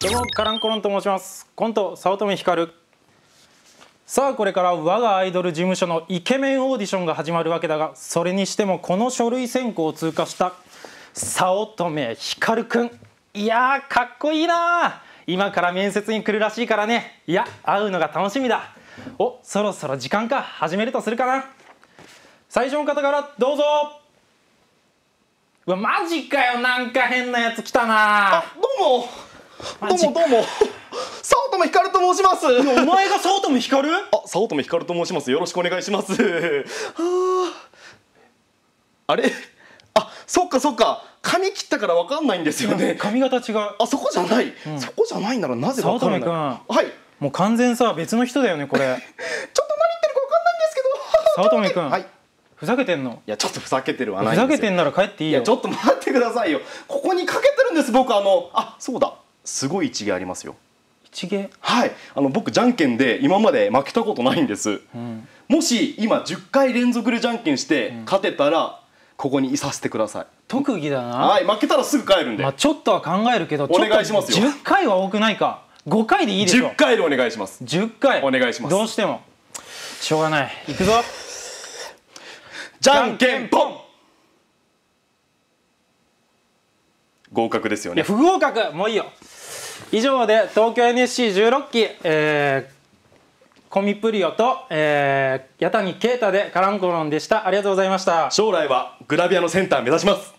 どうもカランコロンと申しますコント早乙女光さあこれから我がアイドル事務所のイケメンオーディションが始まるわけだがそれにしてもこの書類選考を通過した早乙女光くんいやーかっこいいな今から面接に来るらしいからねいや会うのが楽しみだおそろそろ時間か始めるとするかな最初の方からどうぞうわマジかよなんか変なやつ来たなあどうもどうもどうも早乙女光と申しますお前が早乙女光あ早乙女光と申しますよろしくお願いしますあれあそっかそっか髪切ったからわかんないんですよね髪型違うあそこじゃない、うん、そこじゃないならなぜ分からないはいもう完全さ別の人だよねこれ ちょっと何言ってるかわかんないんですけど早乙女君、はい、ふざけてんのいやちょっとふざけてるわふざけてんなら帰っていいよちょっと待ってくださいよここにかけてるんです僕あのあそうだすごい一芸ありますよ一芸はいあの僕じゃんけんで今まで負けたことないんです、うん、もし今10回連続でじゃんけんして勝てたら、ここにいさせてください特技だなはい負けたらすぐ帰るんで、まあ、ちょっとは考えるけどお願いしますよ10回は多くないか5回でいいでしょ10回でお願いします10回お願いしますどうしてもしょうがないいくぞじゃんけんぽん合格ですよね不合格もういいよ以上で東京 NSC16 期、えー、コミプリオと、えー、矢谷啓太でカランコロンでしたありがとうございました将来はグラビアのセンター目指します